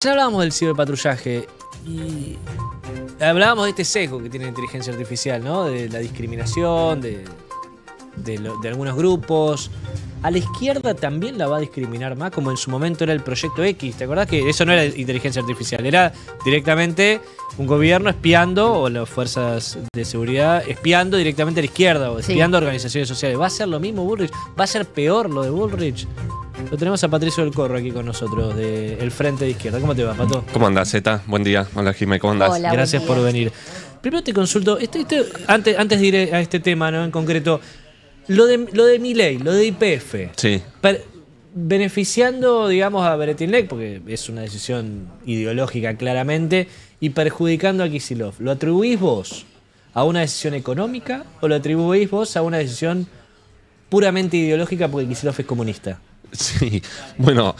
Ya hablábamos del ciberpatrullaje y hablábamos de este sesgo que tiene la inteligencia artificial, ¿no? De la discriminación, de, de, algunos grupos. A la izquierda también la va a discriminar más, como en su momento era el Proyecto X. ¿Te acordás que eso no era inteligencia artificial? Era directamente un gobierno espiando, o las fuerzas de seguridad, espiando directamente a la izquierda, o espiando a organizaciones sociales. ¿Va a ser lo mismo Bullrich? ¿Va a ser peor lo de Bullrich? Lo tenemos a Patricio del Corro aquí con nosotros, del Frente de Izquierda. ¿Cómo te va, Pato? ¿Cómo andas, Zeta? Buen día. Hola, Jimé. ¿Cómo andás? Hola, Gracias por venir. Primero te consulto, este, este, antes, antes de ir a este tema ¿no? en concreto, lo de, lo de ley lo de IPF. Sí. beneficiando, digamos, a ley porque es una decisión ideológica claramente, y perjudicando a Kisilov. ¿Lo atribuís vos a una decisión económica o lo atribuís vos a una decisión puramente ideológica porque Kisilov es comunista? Sí, bueno,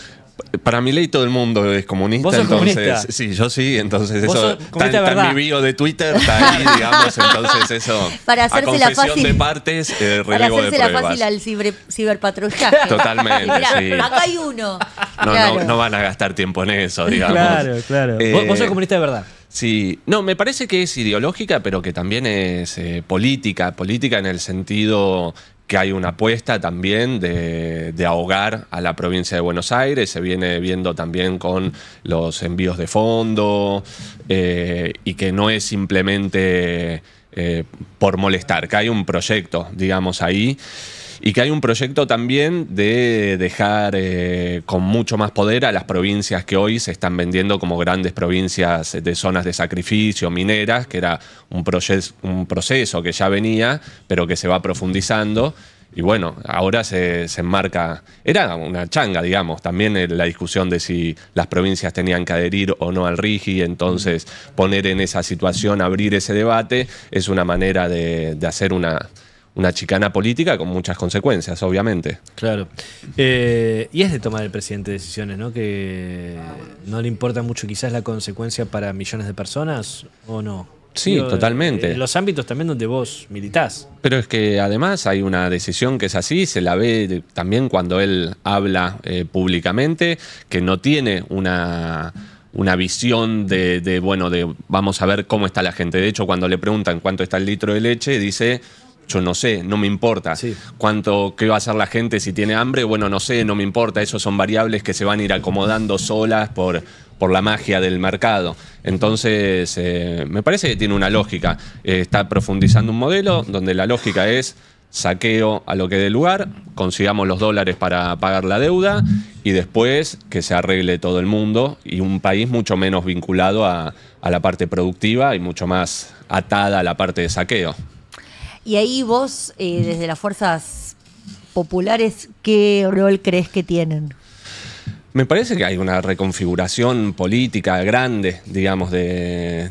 para mi ley todo el mundo es comunista, entonces sí, yo sí, entonces eso está, mi bio de Twitter, está ahí, digamos, entonces eso para hacerse la fácil eh, de partes, para hacerse la fácil al ciber, ciberpatrullaje. Totalmente, sí. sí. Acá hay uno. No, no, van a gastar tiempo en eso, digamos. Claro, claro. Eh, vos sos comunista de verdad. Sí, no, me parece que es ideológica, pero que también es eh, política, política en el sentido que hay una apuesta también de, ahogar a la provincia de Buenos Aires, se viene viendo también con los envíos de fondo eh, y que no es simplemente eh, por molestar, que hay un proyecto, digamos, ahí y que hay un proyecto también de dejar eh, con mucho más poder a las provincias que hoy se están vendiendo como grandes provincias de zonas de sacrificio, mineras, que era un, un proceso que ya venía, pero que se va profundizando. Y bueno, ahora se, enmarca, era una changa, digamos, también eh, la discusión de si las provincias tenían que adherir o no al RIGI, entonces poner en esa situación, abrir ese debate, es una manera de hacer una, una chicana política con muchas consecuencias, obviamente. Claro. Eh, y es de tomar el presidente decisiones, ¿no? Que no le importa mucho quizás la consecuencia para millones de personas o no. Sí, totalmente. En eh, los ámbitos también donde vos militás. Pero es que además hay una decisión que es así, se la ve también cuando él habla eh, públicamente, que no tiene una una visión de, de, bueno, de vamos a ver cómo está la gente. De hecho, cuando le preguntan cuánto está el litro de leche, dice yo no sé, no me importa. ¿Cuánto, qué va a hacer la gente si tiene hambre? Bueno, no sé, no me importa. Esos son variables que se van a ir acomodando solas por, por la magia del mercado. Entonces, eh, me parece que tiene una lógica. Eh, está profundizando un modelo donde la lógica es saqueo a lo que dé lugar, consigamos los dólares para pagar la deuda y después que se arregle todo el mundo y un país mucho menos vinculado a la parte productiva y mucho más atada a la parte de saqueo. Y ahí vos, eh, desde las fuerzas populares, ¿qué rol crees que tienen? Me parece que hay una reconfiguración política grande, digamos, del,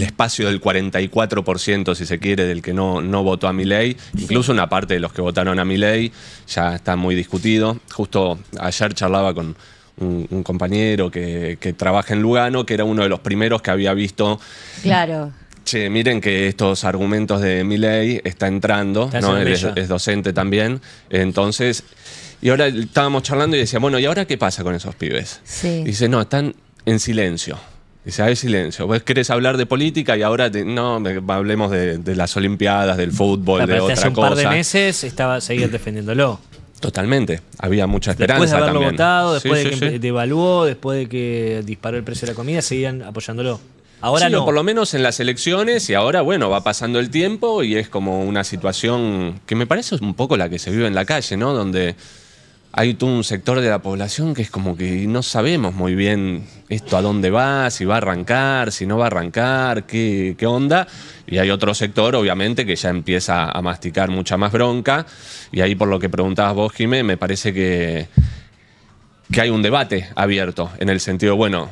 espacio del 44%, si se quiere, del que no, no votó a mi ley. Incluso una parte de los que votaron a mi ley ya está muy discutido. Justo ayer charlaba con un, compañero que, que, trabaja en Lugano, que era uno de los primeros que había visto... Claro miren que estos argumentos de Milley está entrando, es, docente también, entonces... Y ahora estábamos charlando y decía, bueno, ¿y ahora qué pasa con esos pibes? dice, no, están en silencio. Dice, hay silencio. Vos querés hablar de política y ahora no, hablemos de, las Olimpiadas, del fútbol, de otra hace un par de meses estaba, defendiéndolo. Totalmente, había mucha esperanza. Después de haberlo votado, después de que devaluó, después de que disparó el precio de la comida, seguían apoyándolo. Ahora por lo menos en las elecciones y ahora, bueno, va pasando el tiempo y es como una situación que me parece un poco la que se vive en la calle, ¿no? Donde hay un sector de la población que es como que no sabemos muy bien esto a dónde va, si va a arrancar, si no va a arrancar, qué, onda. Y hay otro sector, obviamente, que ya empieza a masticar mucha más bronca. Y ahí, por lo que preguntabas vos, Jimé, me parece que, que hay un debate abierto en el sentido, bueno,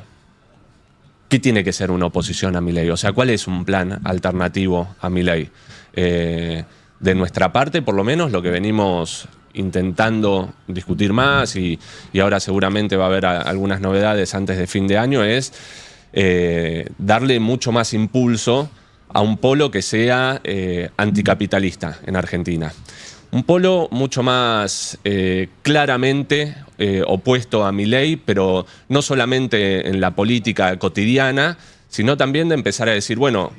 ¿qué tiene que ser una oposición a mi ley? O sea, ¿cuál es un plan alternativo a mi ley? Eh, de nuestra parte, por lo menos, lo que venimos intentando discutir más y, ahora seguramente va a haber algunas novedades antes de fin de año es eh, darle mucho más impulso a un polo que sea eh, anticapitalista en Argentina. Un polo mucho más eh, claramente eh, opuesto a mi ley, pero no solamente en la política cotidiana, sino también de empezar a decir, bueno,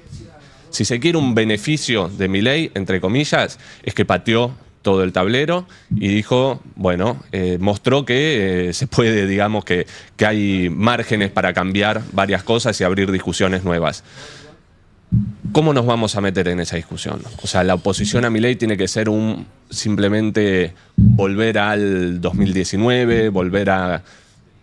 si se quiere un beneficio de mi ley, entre comillas, es que pateó todo el tablero y dijo, bueno, eh, mostró que se puede, digamos, que, que hay márgenes para cambiar varias cosas y abrir discusiones nuevas. ¿Cómo nos vamos a meter en esa discusión? O sea, la oposición a mi ley tiene que ser un simplemente volver al 2019, volver a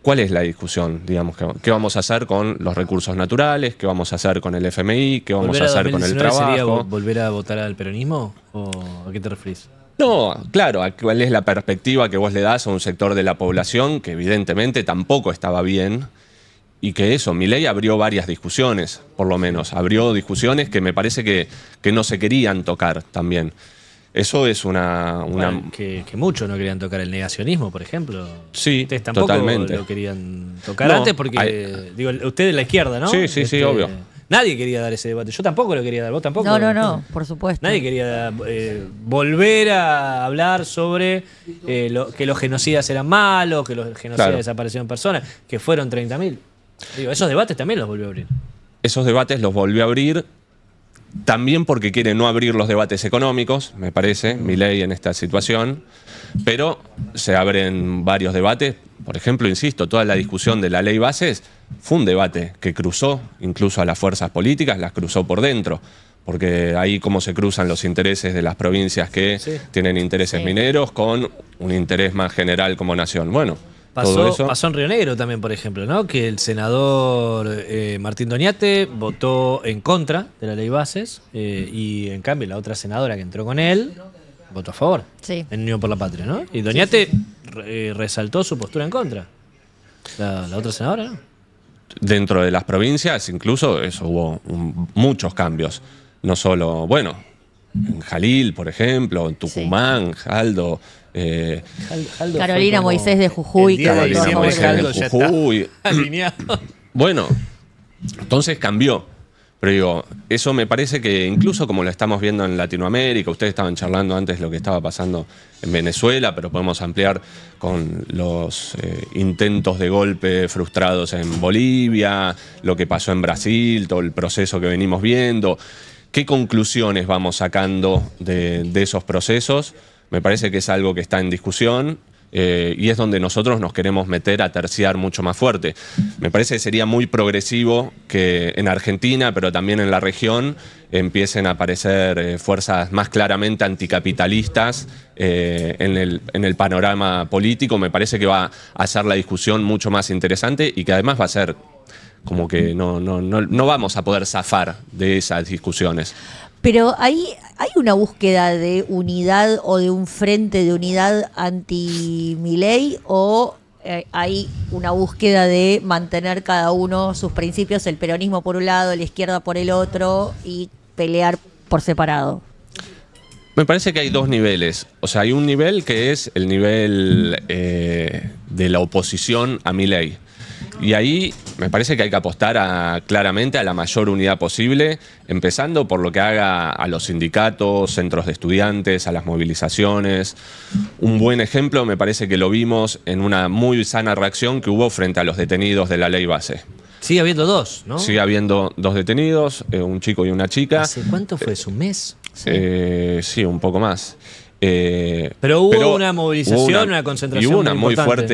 ¿Cuál es la discusión? Digamos, ¿qué vamos a hacer con los recursos naturales? ¿Qué vamos a hacer con el FMI? ¿Qué vamos a, hacer con el trabajo? ¿Sería volver a votar al peronismo? ¿O a qué te refieres? No, claro, cuál es la perspectiva que vos le das a un sector de la población que evidentemente tampoco estaba bien y que eso, mi ley abrió varias discusiones, por lo menos, abrió discusiones que me parece que, que no se querían tocar también. Eso es una... que, muchos no querían tocar el negacionismo, por ejemplo. Sí, ustedes tampoco lo querían tocar antes porque, hay... digo, ustedes la izquierda, ¿no? Sí, sí, sí, este, obvio. Nadie quería dar ese debate. Yo tampoco lo quería dar, vos tampoco. No, no, no, por supuesto. Nadie quería eh, volver a hablar sobre eh, que los genocidas eran malos, que los genocidas desaparecieron personas, que fueron 30.000 esos debates también los volvió a abrir. Esos debates los volvió a abrir también porque quiere no abrir los debates económicos, me parece, mi ley en esta situación, pero se abren varios debates. Por ejemplo, insisto, toda la discusión de la ley bases fue un debate que cruzó incluso a las fuerzas políticas, las cruzó por dentro, porque ahí cómo se cruzan los intereses de las provincias que tienen intereses mineros con un interés más general como nación. Bueno, Pasó, en Río Negro también, por ejemplo, ¿no? Que el senador eh, Martín Doñate votó en contra de la ley Bases eh, y en cambio la otra senadora que entró con él votó a favor. Sí. En Unión por la Patria, ¿no? Y Doñate eh, resaltó su postura en contra. La, otra senadora, ¿no? Dentro de las provincias, incluso, eso hubo muchos cambios. No solo, bueno, en Jalil, por ejemplo, en Tucumán, Jaldo, eh, Carolina Moisés de Jujuy. Carolina Moisés de Jujuy. bueno, entonces cambió. Pero digo, eso me parece que incluso como lo estamos viendo en Latinoamérica, ustedes estaban charlando antes lo que estaba pasando en Venezuela, pero podemos ampliar con los eh, intentos de golpe frustrados en Bolivia, lo que pasó en Brasil, todo el proceso que venimos viendo. ¿Qué conclusiones vamos sacando de esos procesos? me parece que es algo que está en discusión. Eh, y es donde nosotros nos queremos meter a terciar mucho más fuerte. Me parece que sería muy progresivo que en Argentina, pero también en la región, empiecen a aparecer eh, fuerzas más claramente anticapitalistas eh, en, el, en, el, panorama político. Me parece que va a hacer la discusión mucho más interesante y que además va a ser como que no, no, no vamos a poder zafar de esas discusiones. Pero hay una búsqueda de unidad o de un frente de unidad anti-Miley o eh, hay una búsqueda de mantener cada uno sus principios, el peronismo por un lado, la izquierda por el otro y pelear por separado. Me parece que hay dos niveles. O sea, hay un nivel que es el nivel eh, de la oposición a mi y ahí me parece que hay que apostar claramente a la mayor unidad posible, empezando por lo que haga a los sindicatos, centros de estudiantes, a las movilizaciones. Un buen ejemplo me parece que lo vimos en una muy sana reacción que hubo frente a los detenidos de la ley base. Sigue habiendo dos, ¿no? Sigue habiendo dos detenidos, eh, un chico y una chica. ¿Hace cuánto fue? su mes? Eh, sí un poco más. Eh, pero hubo una movilización, una, concentración. Y hubo una muy, fuerte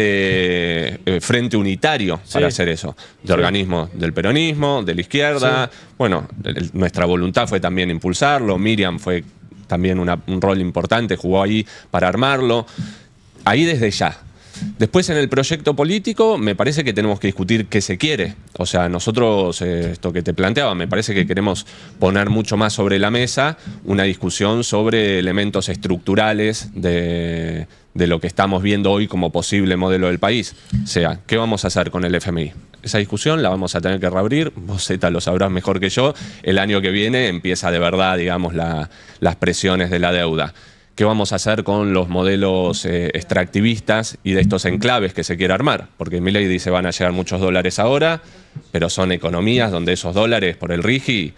eh, frente unitario para hacer eso. De organismos del peronismo, de la izquierda. Bueno, nuestra voluntad fue también impulsarlo. Miriam fue también un rol importante, jugó ahí para armarlo. Ahí desde ya, Después en el proyecto político me parece que tenemos que discutir qué se quiere. O sea, nosotros, eh, esto que te planteaba, me parece que queremos poner mucho más sobre la mesa una discusión sobre elementos estructurales de, lo que estamos viendo hoy como posible modelo del país. O sea, ¿qué vamos a hacer con el FMI? Esa discusión la vamos a tener que reabrir, vos lo sabrás mejor que yo, el año que viene empieza de verdad, digamos, las presiones de la deuda qué vamos a hacer con los modelos eh, extractivistas y de estos enclaves que se quiere armar. Porque Milley dice van a llegar muchos dólares ahora, pero son economías donde esos dólares por el RIGI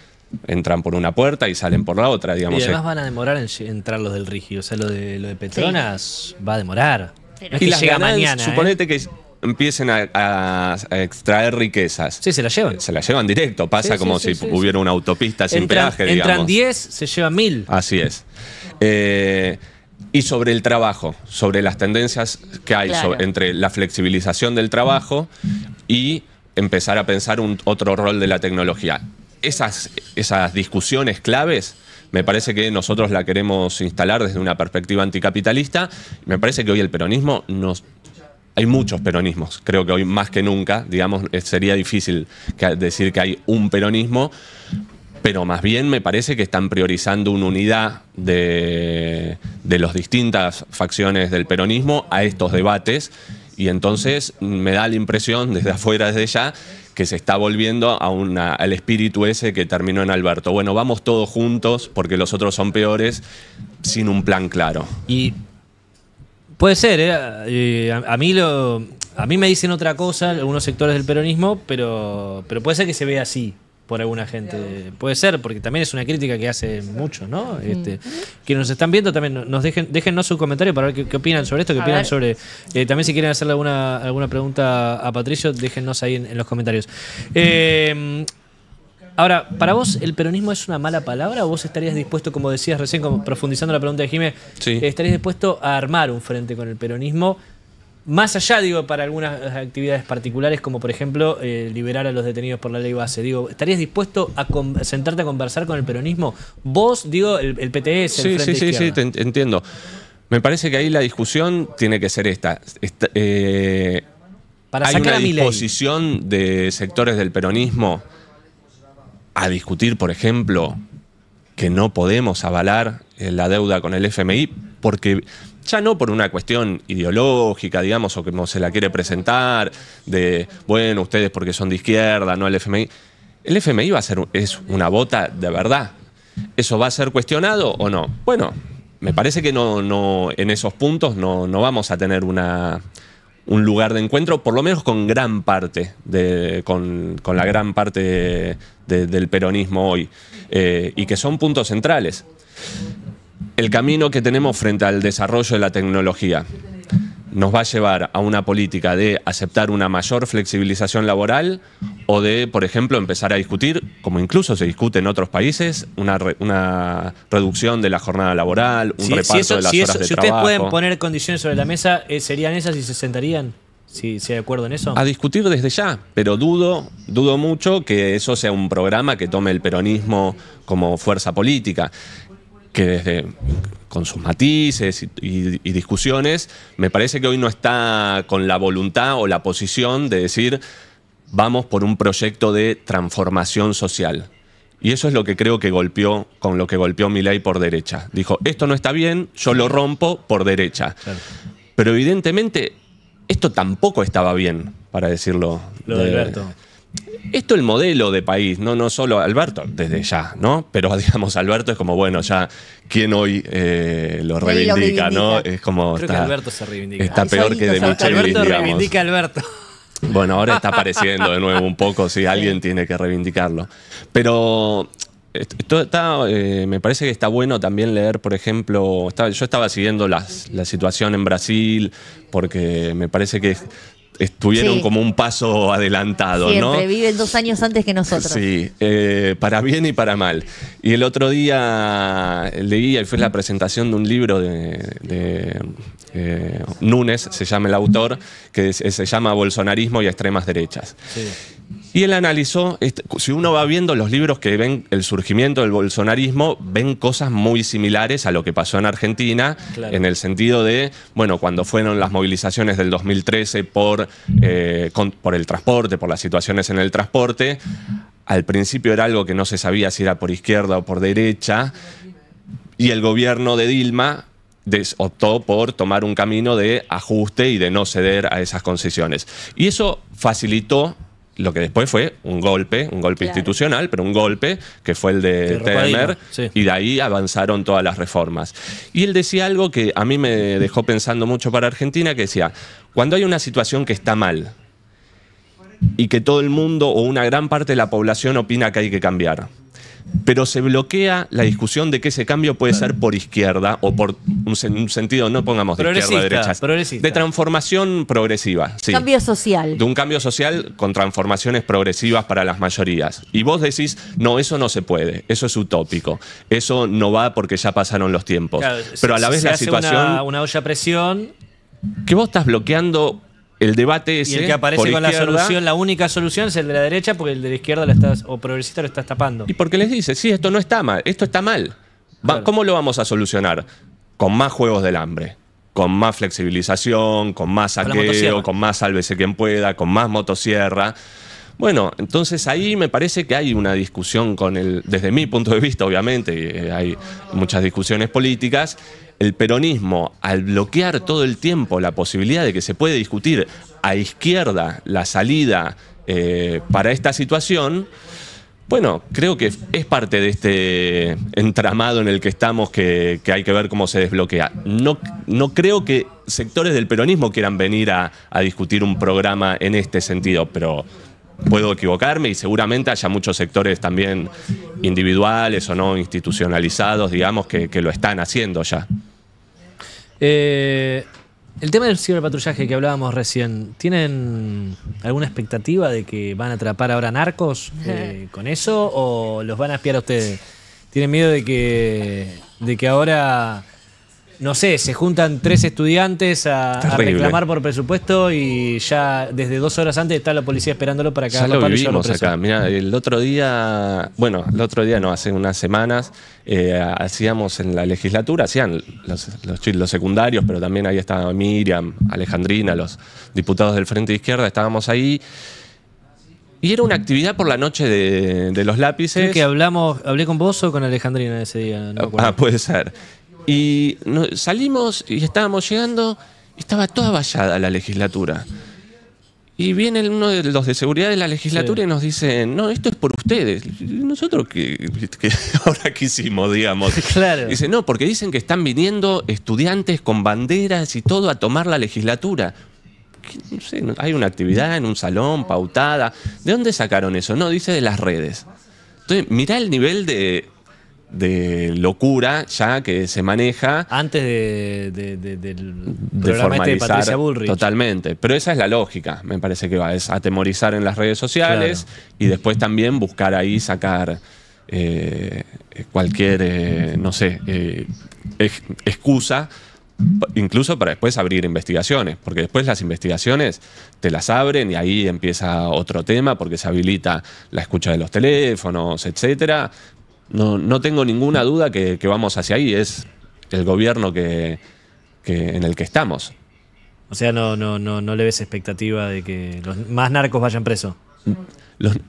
entran por una puerta y salen por la otra, digamos. Y además van a demorar en entrar los del RIGI, o sea, lo de, lo Petronas va a demorar. y llega mañana. ¿eh? Suponete que empiecen a, extraer riquezas. Sí, se las llevan. Se las llevan directo, pasa como si hubiera una autopista sin peaje, digamos. Entran 10, se llevan 1000 Así es. Eh, y sobre el trabajo, sobre las tendencias que hay entre la flexibilización del trabajo y empezar a pensar otro rol de la tecnología. Esas, esas discusiones claves me parece que nosotros la queremos instalar desde una perspectiva anticapitalista. Me parece que hoy el peronismo nos... Hay muchos peronismos, creo que hoy más que nunca, digamos, eh, sería difícil decir que hay un peronismo, pero más bien me parece que están priorizando una unidad de, las distintas facciones del peronismo a estos debates y entonces me da la impresión desde afuera, desde ya, que se está volviendo a una, al espíritu ese que terminó en Alberto. Bueno, vamos todos juntos porque los otros son peores sin un plan claro. Y puede ser, ¿eh? Eh, a, mí a mí me dicen otra cosa algunos sectores del peronismo, pero, pero puede ser que se vea así por alguna gente. Puede ser, porque también es una crítica que hace mucho, ¿no? Este, que nos están viendo también, nos dejen, déjennos un comentario para ver qué, opinan sobre esto, qué opinan sobre. Eh, también si quieren hacerle alguna, alguna pregunta a Patricio, déjennos ahí en, los comentarios. Em, ahora, ¿para vos el peronismo es una mala palabra o vos estarías dispuesto, como decías recién, como profundizando la pregunta de Jiménez, estarías dispuesto a armar un frente con el peronismo más allá, digo, para algunas actividades particulares, como por ejemplo eh, liberar a los detenidos por la ley base. Digo, ¿estarías dispuesto a sentarte a conversar con el peronismo? Vos, digo, el, el PTS. Sí, sí, sí, sí, te entiendo. Me parece que ahí la discusión tiene que ser esta. eh, para hay sacar una disposición de sectores del peronismo a discutir, por ejemplo, que no podemos avalar eh, la deuda con el FMI, porque ya no por una cuestión ideológica, digamos, o como se la quiere presentar, de, bueno, ustedes porque son de izquierda, no el FMI. El FMI va a ser, es una bota de verdad. ¿Eso va a ser cuestionado o no? Bueno, me parece que no, no, en esos puntos no, vamos a tener un lugar de encuentro, por lo menos con gran parte, de, con, la gran parte del peronismo hoy, eh, y que son puntos centrales el camino que tenemos frente al desarrollo de la tecnología nos va a llevar a una política de aceptar una mayor flexibilización laboral o de, por ejemplo, empezar a discutir, como incluso se discute en otros países, una, reducción de la jornada laboral, un reparto de las si ustedes pueden poner condiciones sobre la mesa, eh, ¿serían esas y se sentarían? Si se de acuerdo en eso. A discutir desde ya, pero dudo, dudo mucho que eso sea un programa que tome el peronismo como fuerza política que desde con sus matices y, discusiones, me parece que hoy no está con la voluntad o la posición de decir vamos por un proyecto de transformación social. Y eso es lo que creo que golpeó, con lo que golpeó Milei por derecha. Dijo, esto no está bien, yo lo rompo por derecha. Pero evidentemente, esto tampoco estaba bien, para decirlo. Lo de Alberto. Esto el modelo de país, no, no solo Alberto, desde ya, ¿no? Pero digamos, Alberto es como, bueno, ya, ¿quién hoy eh, lo, reivindica, no? Es como. Creo está, que Alberto se reivindica. Está peor que de Michelle Alberto reivindica a Alberto. Bueno, ahora está apareciendo de nuevo un poco, sí, alguien tiene que reivindicarlo. Pero eh, me parece que está bueno también leer, por ejemplo, yo estaba siguiendo la situación en Brasil, porque me parece que estuvieron como un paso adelantado, Siempre, viven dos años antes que nosotros. Sí, eh, para bien y para mal. Y el otro día leía y fue la presentación de un libro de, eh, Núñez, se llama el autor, que se llama Bolsonarismo y Extremas Derechas. Y él analizó, este, si uno va viendo los libros que ven el surgimiento del bolsonarismo, ven cosas muy similares a lo que pasó en Argentina, en el sentido de, bueno, cuando fueron las movilizaciones del 2013 por, eh, por el transporte, por las situaciones en el transporte, al principio era algo que no se sabía si era por izquierda o por derecha, y el gobierno de Dilma optó por tomar un camino de ajuste y de no ceder a esas concesiones. Y eso facilitó lo que después fue un golpe, un golpe institucional, pero un golpe que fue el de Temer, y de ahí avanzaron todas las reformas. Y él decía algo que a mí me dejó pensando mucho para Argentina, que decía, cuando hay una situación que está mal y que todo el mundo o una gran parte de la población opina que hay que cambiar, pero se bloquea la mm. discusión de que ese cambio puede ser por izquierda o por un, sentido, no pongamos de izquierda derecha, de transformación progresiva. sí. Cambio social. De un cambio social con transformaciones progresivas para las mayorías. Y vos decís, no, eso no se puede, eso es utópico, eso no va porque ya pasaron los tiempos. pero a la vez la situación... Una, olla presión. Que vos estás bloqueando el debate es el que aparece con la solución, la única solución es el de la derecha, porque el de la izquierda la estás, o progresista lo está tapando. Y porque les dice, sí, esto no está mal, esto está mal. ¿Cómo lo vamos a solucionar? Con más juegos del hambre, con más flexibilización, con más saqueo, con, con más sálvese quien pueda, con más motosierra. Bueno, entonces ahí me parece que hay una discusión con el, desde mi punto de vista, obviamente, eh, hay muchas discusiones políticas. El peronismo, al bloquear todo el tiempo la posibilidad de que se puede discutir a izquierda la salida eh, para esta situación, bueno, creo que es parte de este entramado en el que estamos que, hay que ver cómo se desbloquea. No, no, creo que sectores del peronismo quieran venir a discutir un programa en este sentido, pero puedo equivocarme y seguramente haya muchos sectores también individuales o no institucionalizados, digamos, que, lo están haciendo ya. Eh, el tema del ciberpatrullaje que hablábamos recién, ¿tienen alguna expectativa de que van a atrapar ahora narcos eh, con eso o los van a espiar a ustedes? ¿Tienen miedo de que, de que ahora no sé, se juntan tres estudiantes a, reclamar por presupuesto y ya desde dos horas antes está la policía esperándolo para que ya lo acá. Mira, el otro día, bueno, el otro día no, hace unas semanas eh, hacíamos en la legislatura, hacían los, los, secundarios, pero también ahí estaba Miriam, Alejandrina, los diputados del Frente Izquierda, estábamos ahí. Y era una actividad por la noche de, los lápices. que hablamos, hablé con vos o con Alejandrina ese día. ah, puede ser. Y salimos y estábamos llegando, estaba toda vallada la legislatura. Y viene uno de los de seguridad de la legislatura y nos dice, no, esto es por ustedes. Nosotros que, que ahora quisimos, digamos. Dice, no, porque dicen que están viniendo estudiantes con banderas y todo a tomar la legislatura. No sé, hay una actividad en un salón pautada. ¿De dónde sacaron eso? No, dice de las redes. Entonces, mirá el nivel de, de locura ya que se maneja. Antes de, de, del de este Patricia Totalmente. Pero esa es la lógica, me parece que va. Es atemorizar en las redes sociales y después también buscar ahí sacar eh, cualquier, eh, no sé, eh, excusa incluso para después abrir investigaciones, porque después las investigaciones te las abren y ahí empieza otro tema, porque se habilita la escucha de los teléfonos, etcétera, no, tengo ninguna duda que, vamos hacia ahí. Es el gobierno que, en el que estamos. O sea, no, no, no, no le ves expectativa de que los más narcos vayan presos.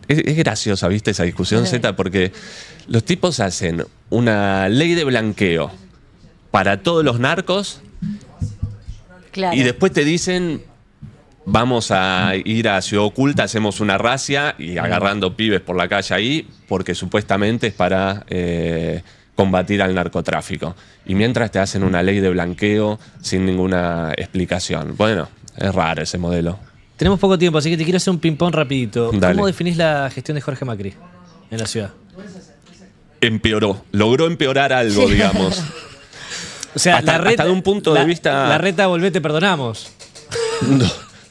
es, graciosa, viste, esa discusión, Z, porque los tipos hacen una ley de blanqueo para todos los narcos y después te dicen vamos a ir a Ciudad Oculta, hacemos una racia y agarrando pibes por la calle ahí, porque supuestamente es para eh, combatir al narcotráfico. Y mientras te hacen una ley de blanqueo sin ninguna explicación. Bueno, es raro ese modelo. Tenemos poco tiempo, así que te quiero hacer un ping-pong rapidito. ¿Cómo definís la gestión de Jorge Macri en la ciudad? Empeoró, logró empeorar algo, digamos. o sea, hasta, la reta, de un punto de vista... La reta, volvete, perdonamos. No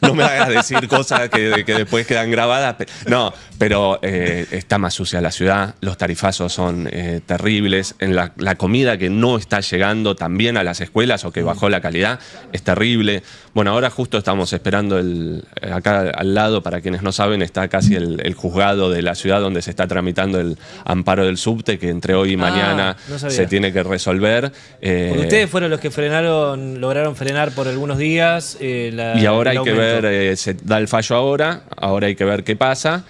no me hagas decir cosas que, después quedan grabadas. no, pero eh, está más sucia la ciudad, los tarifazos son eh, terribles, en la, comida que no está llegando también a las escuelas o que mm. bajó la calidad es terrible. Bueno, ahora justo estamos esperando el, eh, acá al lado, para quienes no saben, está casi el, juzgado de la ciudad donde se está tramitando el amparo del subte, que entre hoy y ah, mañana se tiene que resolver. ustedes fueron los que frenaron, lograron frenar por algunos días. La, y ahora hay que ver eh, se da el fallo ahora, ahora hay que ver qué pasa.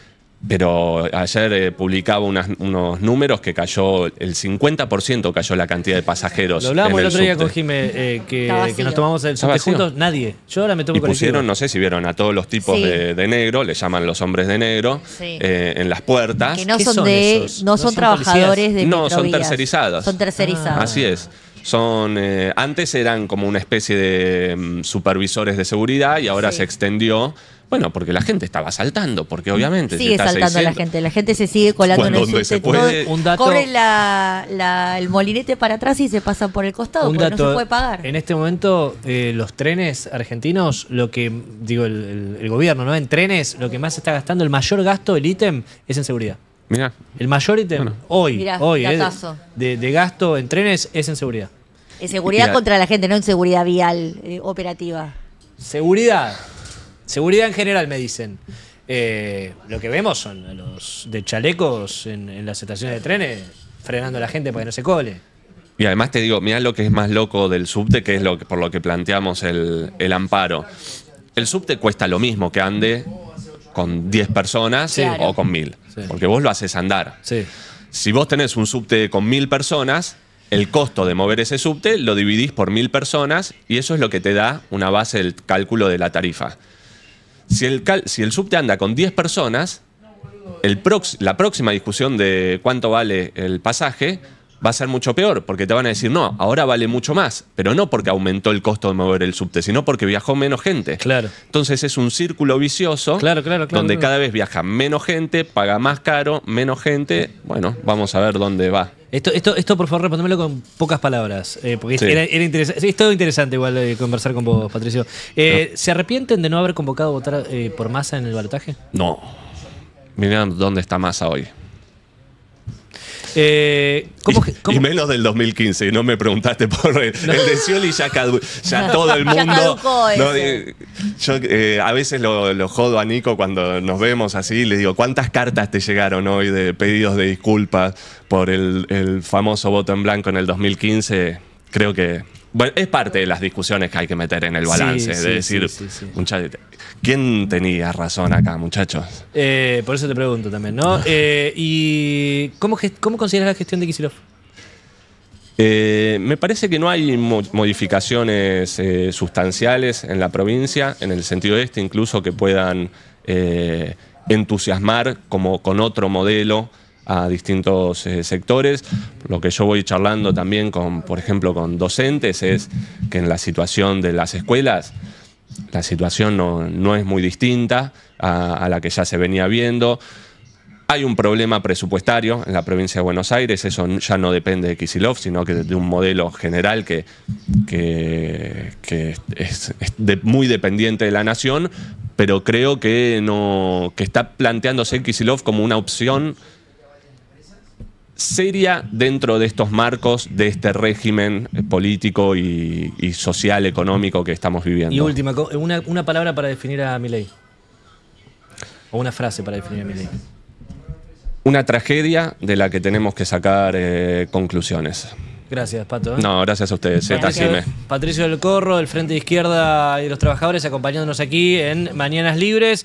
Pero ayer eh, publicaba unos números que cayó, el 50% cayó la cantidad de pasajeros. Lo hablábamos el, otro día con Jimé, eh, que, nos tomamos el subte juntos, nadie. Yo ahora me tomo y pusieron, no sé si vieron a todos los tipos de, negro, le llaman los hombres de negro, en las puertas. Que no son, de, no, no son, trabajadores de No, son tercerizados. Son tercerizados. Ah. Así es. Son, eh, antes eran como una especie de mm, supervisores de seguridad y ahora se extendió. Bueno, porque la gente estaba saltando, porque mm. obviamente. Sigue saltando la gente, la gente se sigue colando en el suelo se corre la- el molinete para atrás y se pasa por el costado porque no se puede pagar. En este momento, eh, los trenes argentinos, lo que, digo, el, el gobierno, ¿no? En trenes, lo que más se está gastando, el mayor gasto, el ítem, es en seguridad. Mirá. El mayor ítem hoy, hoy eh, de, gasto en trenes es en seguridad. En seguridad contra la gente, no en seguridad vial eh, operativa. Seguridad. Seguridad en general, me dicen. Eh, lo que vemos son los de chalecos en, las estaciones de trenes frenando a la gente para que no se cole. Y además te digo, mirá lo que es más loco del subte, que es lo por lo que planteamos el amparo. El subte cuesta lo mismo que ande con 10 personas o con 1000. Porque vos lo haces andar. Si vos tenés un subte con 1000 personas, el costo de mover ese subte lo dividís por 1000 personas y eso es lo que te da una base del cálculo de la tarifa. Si el, subte anda con 10 personas, la próxima discusión de cuánto vale el pasaje va a ser mucho peor, porque te van a decir, no, ahora vale mucho más, pero no porque aumentó el costo de mover el subte, sino porque viajó menos gente. Claro. Entonces es un círculo vicioso claro, claro, donde cada vez viaja menos gente, paga más caro, menos gente. Bueno, vamos a ver dónde va. Esto, esto, esto por favor, respóndemelo con pocas palabras. Eh, porque Es todo interesante igual eh, conversar con vos, Patricio. Eh, ¿Se arrepienten de no haber convocado a votar por masa en el balotaje? No. Mirá dónde está masa hoy. Eh, y, menos del 2015, no me preguntaste por el, de Scioli ya, todo el mundo. Eh, yo eh, a veces lo, jodo a Nico cuando nos vemos así, le digo, ¿cuántas cartas te llegaron hoy de pedidos de disculpas por el famoso voto en blanco en el 2015? Creo que bueno, es parte de las discusiones que hay que meter en el balance. de decir, ¿quién tenía razón acá, muchachos? Eh, por eso te pregunto también, ¿no? Eh, ¿Y cómo, cómo consideras la gestión de Kisilov? Eh, me parece que no hay modificaciones sustanciales en la provincia, en el sentido este incluso que puedan entusiasmar como con otro modelo a distintos eh, sectores. Lo que yo voy charlando también con, por ejemplo, con docentes es que en la situación de las escuelas, la situación no, es muy distinta a, la que ya se venía viendo. Hay un problema presupuestario en la provincia de Buenos Aires, eso ya no depende de Kisilov, sino que de un modelo general que, es, muy dependiente de la nación, pero creo que, no, que está planteándose Kisilov como una opción seria dentro de estos marcos de este régimen político y, social, económico que estamos viviendo. Y última, una, palabra para definir a Milei. O una frase para definir a Milei. Una tragedia de la que tenemos que sacar eh, conclusiones. Gracias, Pato. ¿eh? No, gracias a ustedes. Patricio del Corro, del Frente de Izquierda y los Trabajadores, acompañándonos aquí en Mañanas Libres.